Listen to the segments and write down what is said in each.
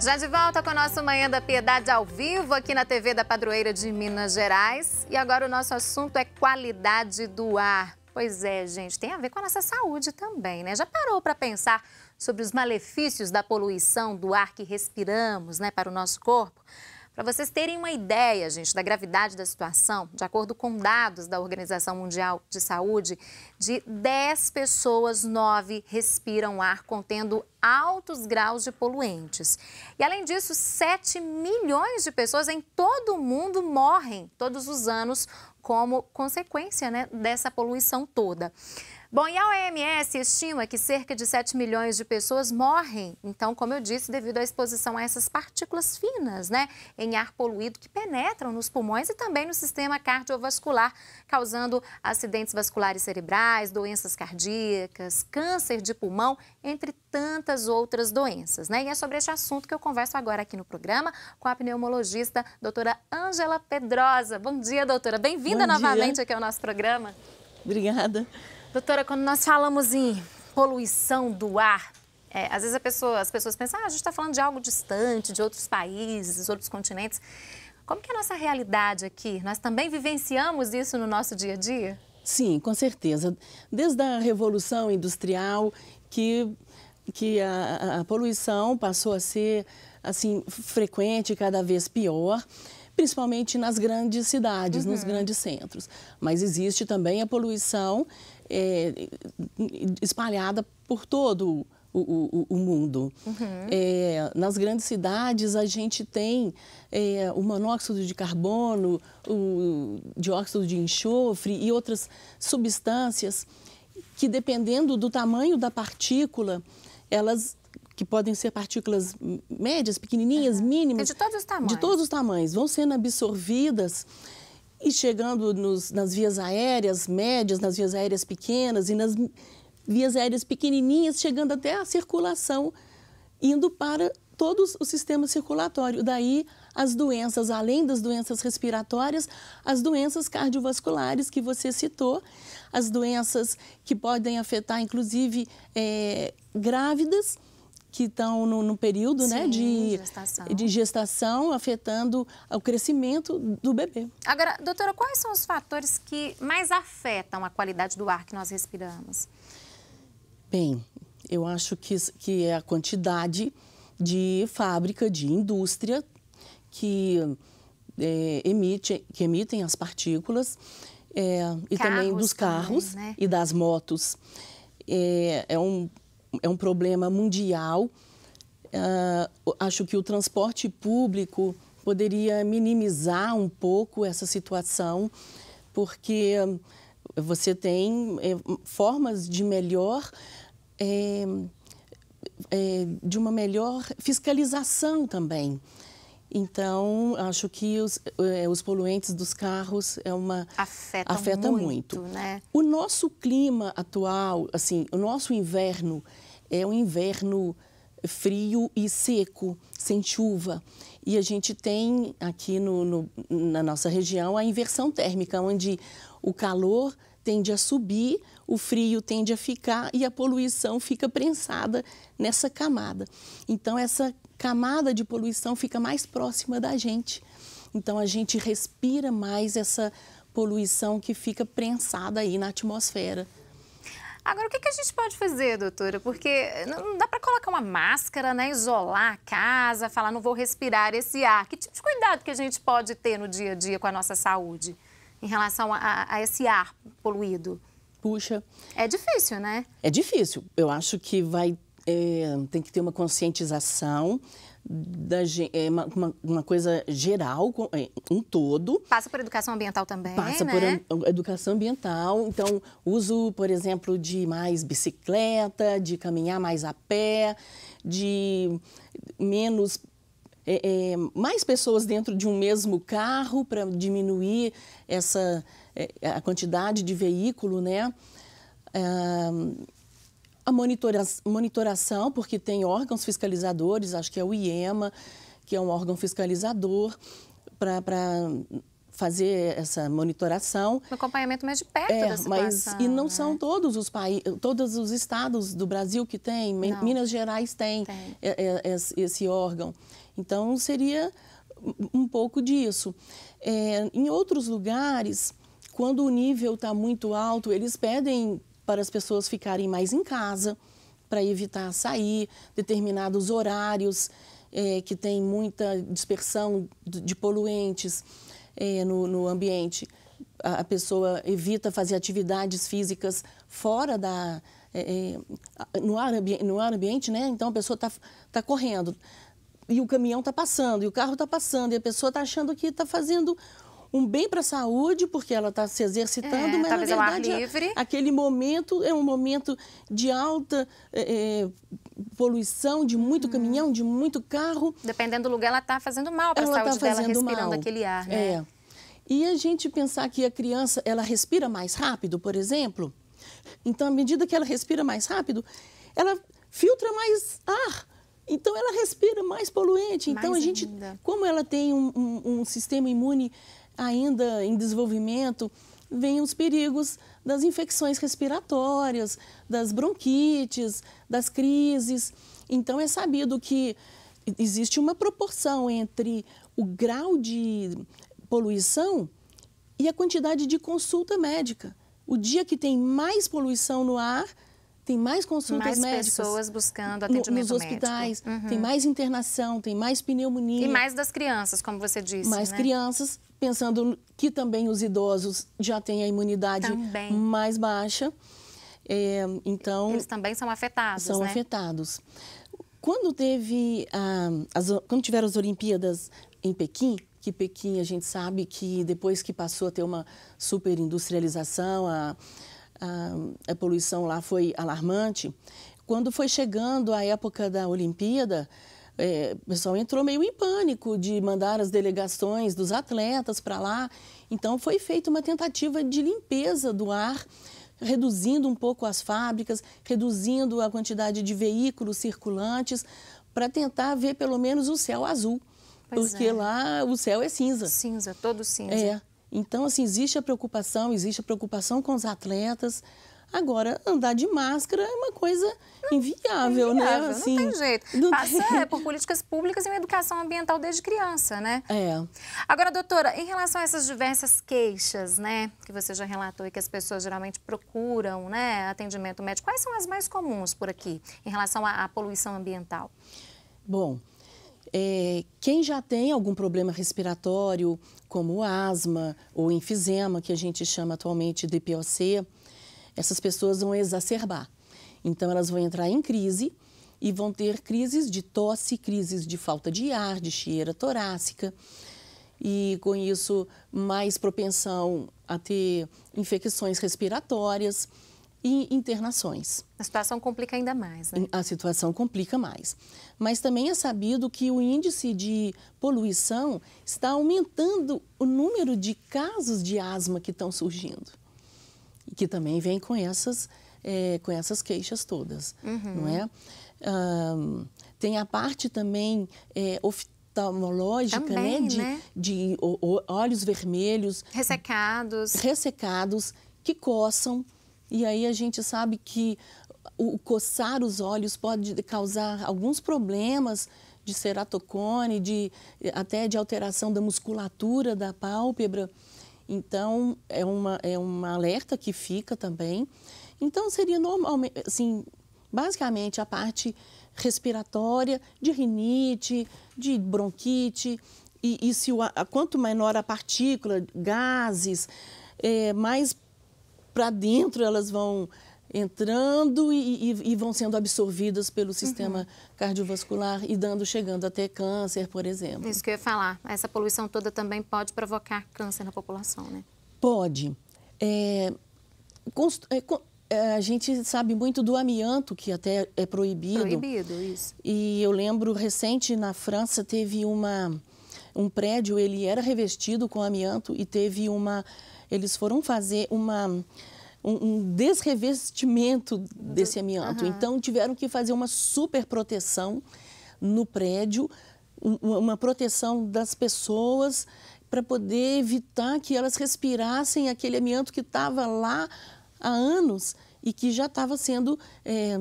Já de volta com o nosso Manhã da Piedade ao vivo aqui na TV da Padroeira de Minas Gerais. E agora o nosso assunto é qualidade do ar. Pois é, gente, tem a ver com a nossa saúde também, né? Já parou para pensar sobre os malefícios da poluição do ar que respiramos, né, para o nosso corpo? Para vocês terem uma ideia, gente, da gravidade da situação, de acordo com dados da Organização Mundial de Saúde, de 10 pessoas, 9 respiram ar contendo altos graus de poluentes. E além disso, 7 milhões de pessoas em todo o mundo morrem todos os anos como consequência né, dessa poluição toda. Bom, e a OMS estima que cerca de 7 milhões de pessoas morrem, então, como eu disse, devido à exposição a essas partículas finas, né, em ar poluído que penetram nos pulmões e também no sistema cardiovascular, causando acidentes vasculares cerebrais, doenças cardíacas, câncer de pulmão, entre tantas outras doenças, né? E é sobre este assunto que eu converso agora aqui no programa com a pneumologista doutora Ângela Pedrosa. Bom dia, doutora. Bem-vinda novamente dia. aqui ao nosso programa. Obrigada. Doutora, quando nós falamos em poluição do ar, é, às vezes pessoa, as pessoas pensam, ah, a gente está falando de algo distante, de outros países, outros continentes. Como que é a nossa realidade aqui? Nós também vivenciamos isso no nosso dia a dia? Sim, com certeza. Desde a Revolução Industrial, que, que a, a poluição passou a ser assim frequente cada vez pior, principalmente nas grandes cidades, uhum. nos grandes centros. Mas existe também a poluição é, espalhada por todo o, o, o mundo. Uhum. É, nas grandes cidades, a gente tem é, o monóxido de carbono, o dióxido de enxofre e outras substâncias que, dependendo do tamanho da partícula, elas que podem ser partículas médias, pequenininhas, uhum. mínimas. É de todos os tamanhos. De todos os tamanhos. Vão sendo absorvidas e chegando nos, nas vias aéreas médias, nas vias aéreas pequenas e nas vias aéreas pequenininhas, chegando até a circulação, indo para todo o sistema circulatório. Daí as doenças, além das doenças respiratórias, as doenças cardiovasculares que você citou, as doenças que podem afetar, inclusive, é, grávidas que estão no, no período né, Sim, né, de, gestação. de gestação, afetando o crescimento do bebê. Agora, doutora, quais são os fatores que mais afetam a qualidade do ar que nós respiramos? Bem, eu acho que, que é a quantidade de fábrica, de indústria que, é, emite, que emitem as partículas é, e carros também dos carros também, né? e das motos. É, é um é um problema mundial. Uh, acho que o transporte público poderia minimizar um pouco essa situação, porque eh, você tem é, formas de melhor. É, é, de uma melhor fiscalização também. Então, acho que os, eh, os, poluentes dos carros é uma afeta, afeta muito, muito. Né? O nosso clima atual, assim, o nosso inverno é um inverno frio e seco, sem chuva. E a gente tem aqui no, no, na nossa região a inversão térmica, onde o calor tende a subir, o frio tende a ficar e a poluição fica prensada nessa camada. Então, essa camada de poluição fica mais próxima da gente. Então a gente respira mais essa poluição que fica prensada aí na atmosfera. Agora, o que, a gente pode fazer, doutora? Porque não dá para colocar uma máscara, né? Isolar a casa, falar não vou respirar esse ar. Que tipo de cuidado que a gente pode ter no dia a dia com a nossa saúde em relação a, a esse ar poluído? Puxa. É difícil, né? É difícil. Eu acho que vai é, tem que ter uma conscientização da, é, uma, uma, coisa geral, é, um todo. Passa por educação ambiental também, Passa né? por educação ambiental. Então, uso, por exemplo, de mais bicicleta, de caminhar mais a pé, de menos... É, é mais pessoas dentro de um mesmo carro para diminuir essa, é, a quantidade de veículo, né? Ah, a monitora monitoração, porque tem órgãos fiscalizadores, acho que é o IEMA, que é um órgão fiscalizador, para fazer essa monitoração. Um acompanhamento mais de perto é, da situação. Mas, e não né? são todos os países, todos os estados do Brasil que têm, Minas Gerais tem, tem. É, é, esse órgão. Então, seria um pouco disso. É, em outros lugares, quando o nível está muito alto, eles pedem para as pessoas ficarem mais em casa, para evitar sair, determinados horários é, que tem muita dispersão de poluentes é, no, no ambiente. A, pessoa evita fazer atividades físicas fora da, é, é no, ar, no ar ambiente, né? Então a pessoa está tá correndo e o caminhão está passando, e o carro está passando, e a pessoa está achando que está fazendo um bem para a saúde, porque ela está se exercitando, é, mas tá na verdade, livre. aquele momento é um momento de alta é, é poluição, de muito hum. caminhão, de muito carro. Dependendo do lugar, ela está fazendo mal para a saúde tá dela, respirando mal. aquele ar, né? É. E a gente pensar que a criança, ela respira mais rápido, por exemplo, então, à medida que ela respira mais rápido, ela filtra mais ar, então ela respira mais poluente. Então, mais então a gente, ainda. como ela tem um, um, um sistema imune ainda em desenvolvimento, vêm os perigos das infecções respiratórias, das bronquites, das crises. Então, é sabido que existe uma proporção entre o grau de poluição e a quantidade de consulta médica. O dia que tem mais poluição no ar, tem mais consultas mais médicas. Mais pessoas buscando atendimento Nos hospitais, uhum. tem mais internação, tem mais pneumonia. E mais das crianças, como você disse, Mais né? crianças pensando que também os idosos já têm a imunidade também. mais baixa. É, então eles também são afetados. São né? afetados. Quando teve ah, as, quando tiveram as Olimpíadas em Pequim, que Pequim a gente sabe que depois que passou a ter uma superindustrialização, a, a, a poluição lá foi alarmante. Quando foi chegando a época da Olimpíada, é, o pessoal entrou meio em pânico de mandar as delegações dos atletas para lá. Então, foi feita uma tentativa de limpeza do ar, reduzindo um pouco as fábricas, reduzindo a quantidade de veículos circulantes, para tentar ver pelo menos o céu azul. Pois porque é. lá o céu é cinza. Cinza, todo cinza. É. Então, assim, existe a preocupação, existe a preocupação com os atletas, Agora, andar de máscara é uma coisa inviável, né? inviável né? Não assim, não tem jeito. Não Passa tem... É, por políticas públicas e uma educação ambiental desde criança, né? É. Agora, doutora, em relação a essas diversas queixas, né, que você já relatou e que as pessoas geralmente procuram, né, atendimento médico, quais são as mais comuns por aqui em relação à, à poluição ambiental? Bom, é, quem já tem algum problema respiratório, como asma ou enfisema, que a gente chama atualmente de POC, essas pessoas vão exacerbar. Então, elas vão entrar em crise e vão ter crises de tosse, crises de falta de ar, de cheira torácica e com isso mais propensão a ter infecções respiratórias e internações. A situação complica ainda mais, né? A situação complica mais. Mas também é sabido que o índice de poluição está aumentando o número de casos de asma que estão surgindo e que também vem com essas, é, com essas queixas todas, uhum. não é? Um, tem a parte também é, oftalmológica, né, também, né? De, né? de o, o, olhos vermelhos. Ressecados. Ressecados, que coçam. E aí a gente sabe que o coçar os olhos pode causar alguns problemas de ceratocone, de, até de alteração da musculatura da pálpebra. Então, é uma, é uma alerta que fica também. Então, seria normalmente, assim, basicamente a parte respiratória de rinite, de bronquite, e, e se o, a, quanto menor a partícula, gases, é, mais para dentro elas vão entrando e, e, e, vão sendo absorvidas pelo sistema uhum. cardiovascular e dando, chegando até câncer, por exemplo. É isso que eu ia falar. Essa poluição toda também pode provocar câncer na população, né? Pode. É, const, é, é, a gente sabe muito do amianto, que até é proibido. Proibido, isso. E eu lembro, recente, na França, teve uma... Um prédio, ele era revestido com amianto e teve uma... Eles foram fazer uma um, um desrevestimento desse uhum. amianto. Uhum. Então, tiveram que fazer uma super proteção no prédio, uma proteção das pessoas para poder evitar que elas respirassem aquele amianto que estava lá há anos e que já estava sendo é,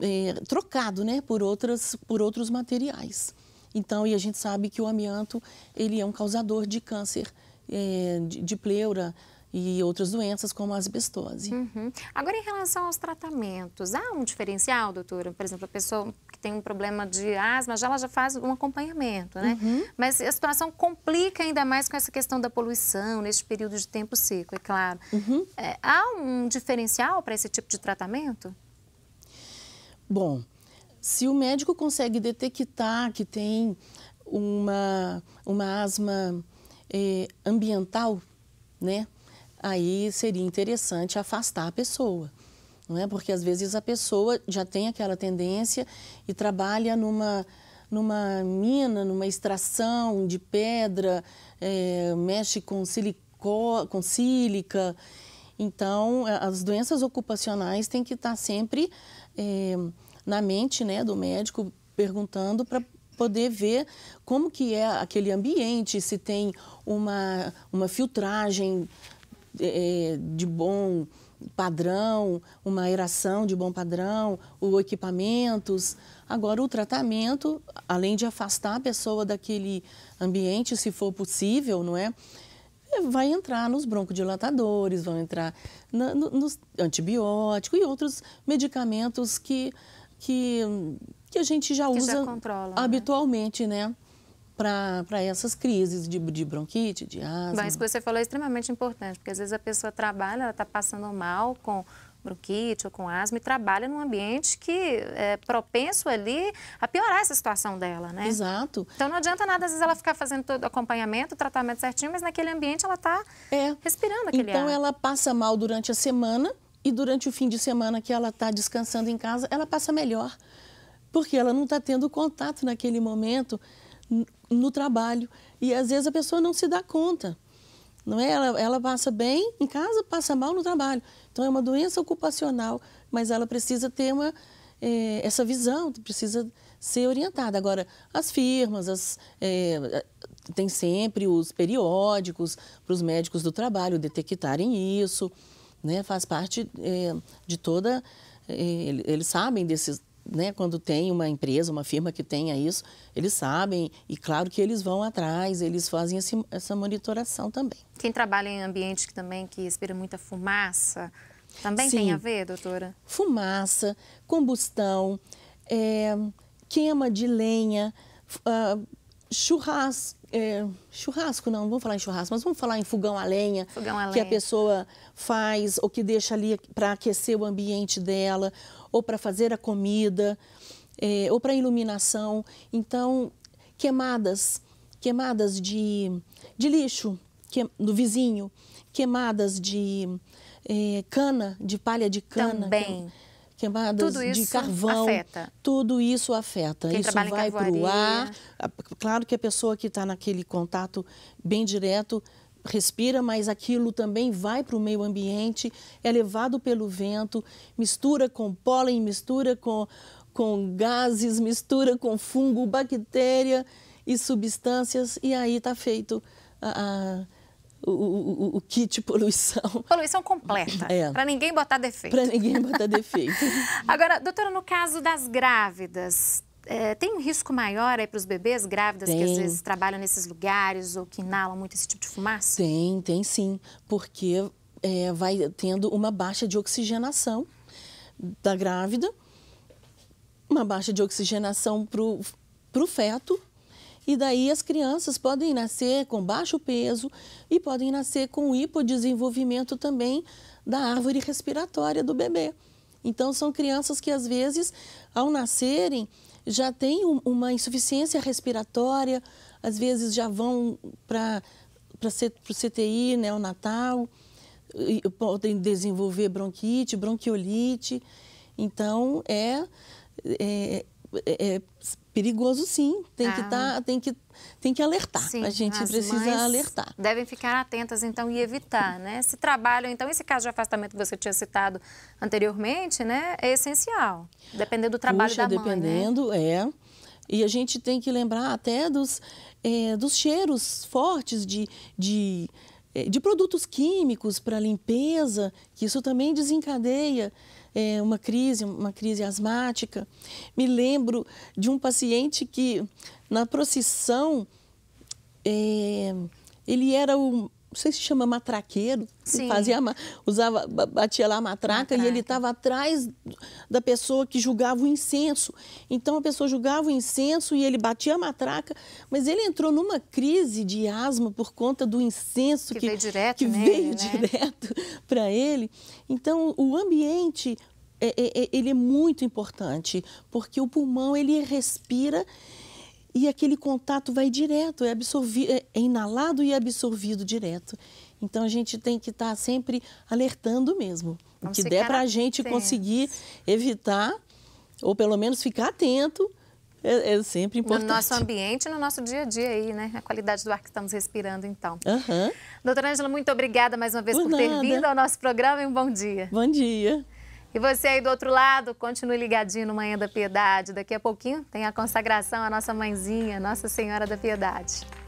é, trocado né, por, outras, por outros materiais. Então, e a gente sabe que o amianto ele é um causador de câncer é, de, de pleura, e outras doenças como a asbestose. Uhum. Agora, em relação aos tratamentos, há um diferencial, doutora? Por exemplo, a pessoa que tem um problema de asma, já ela já faz um acompanhamento, né? Uhum. Mas a situação complica ainda mais com essa questão da poluição, neste período de tempo seco, é claro. Uhum. É, há um diferencial para esse tipo de tratamento? Bom, se o médico consegue detectar que tem uma, uma asma eh, ambiental, né? aí seria interessante afastar a pessoa. Não é? Porque às vezes a pessoa já tem aquela tendência e trabalha numa, numa mina, numa extração de pedra, é, mexe com, silicó, com sílica. Então, as doenças ocupacionais têm que estar sempre é, na mente né, do médico, perguntando para poder ver como que é aquele ambiente, se tem uma, uma filtragem é, é, de bom padrão, uma aeração de bom padrão, os equipamentos. Agora, o tratamento, além de afastar a pessoa daquele ambiente, se for possível, não é? Vai entrar nos broncodilatadores, vão entrar na, no, nos antibióticos e outros medicamentos que, que, que a gente já que usa já controla, né? habitualmente, né? né? para essas crises de, de bronquite, de asma. Mas o que você falou é extremamente importante, porque às vezes a pessoa trabalha, ela está passando mal com bronquite ou com asma e trabalha num ambiente que é propenso ali a piorar essa situação dela, né? Exato. Então não adianta nada, às vezes, ela ficar fazendo todo o acompanhamento, o tratamento certinho, mas naquele ambiente ela está é. respirando aquele então, ar. Então ela passa mal durante a semana e durante o fim de semana que ela está descansando em casa, ela passa melhor, porque ela não está tendo contato naquele momento no trabalho. E às vezes a pessoa não se dá conta. Não é? ela, ela passa bem em casa, passa mal no trabalho. Então é uma doença ocupacional, mas ela precisa ter uma, é, essa visão, precisa ser orientada. Agora, as firmas, as, é, tem sempre os periódicos para os médicos do trabalho detectarem isso, né? faz parte é, de toda. eles sabem desses, né, quando tem uma empresa, uma firma que tenha isso, eles sabem e claro que eles vão atrás, eles fazem esse, essa monitoração também. Quem trabalha em ambiente que também que expira muita fumaça, também Sim. tem a ver, doutora? Fumaça, combustão, é, queima de lenha, uh, churrasco, é, churrasco não, não vamos falar em churrasco, mas vamos falar em fogão a lenha, fogão a que lenha. a pessoa faz ou que deixa ali para aquecer o ambiente dela, ou para fazer a comida, é, ou para iluminação. Então, queimadas, queimadas de, de lixo que, do vizinho, queimadas de é, cana, de palha de cana. Também. Que, queimadas tudo de carvão. Afeta. Tudo isso afeta. Quem isso vai para o ar. Claro que a pessoa que está naquele contato bem direto respira, mas aquilo também vai para o meio ambiente, é levado pelo vento, mistura com pólen, mistura com, com gases, mistura com fungo, bactéria e substâncias, e aí está feito a, a o, o, o kit poluição. Poluição completa, é. para ninguém botar defeito. Para ninguém botar defeito. Agora, doutora, no caso das grávidas, é, tem um risco maior aí para os bebês grávidas tem. que às vezes trabalham nesses lugares ou que inalam muito esse tipo de fumaça? Tem, tem sim, porque é, vai tendo uma baixa de oxigenação da grávida, uma baixa de oxigenação para o feto e daí as crianças podem nascer com baixo peso e podem nascer com hipodesenvolvimento também da árvore respiratória do bebê. Então são crianças que às vezes ao nascerem já têm uma insuficiência respiratória, às vezes já vão para para o CTI neonatal, podem desenvolver bronquite, bronquiolite. Então, é, é, é, é perigoso sim, tem ah. que tá, tem que tem que alertar. Sim, a gente precisa alertar. Devem ficar atentas então e evitar, né? esse trabalho então esse caso de afastamento que você tinha citado anteriormente, né, é essencial. Dependendo do trabalho Puxa, da mãe. Né? dependendo, né? é. E a gente tem que lembrar até dos, é, dos cheiros fortes de, de é, de produtos químicos para limpeza, que isso também desencadeia é, uma crise, uma crise asmática. Me lembro de um paciente que na procissão é, ele era o não sei se chama matraqueiro, Sim. fazia, usava, batia lá a matraca, matraca. e ele estava atrás da pessoa que julgava o incenso. Então a pessoa julgava o incenso e ele batia a matraca, mas ele entrou numa crise de asma por conta do incenso que, que veio direto, que nele, veio né? direto para ele. Então o ambiente é, é, é, ele é muito importante porque o pulmão ele respira e aquele contato vai direto, é, absorvido, é, é inalado e absorvido direto. Então a gente tem que estar tá sempre alertando mesmo. Vamos o que der para a gente conseguir evitar, ou pelo menos ficar atento, é, é, sempre importante. No nosso ambiente, no nosso dia a dia aí, né? A qualidade do ar que estamos respirando, então. Uhum. Doutora Ângela, muito obrigada mais uma vez por, por ter vindo ao nosso programa e um bom dia. Bom dia. E você aí do outro lado, continue ligadinho no Manhã da Piedade. Daqui a pouquinho tem a consagração à nossa mãezinha, Nossa Senhora da Piedade.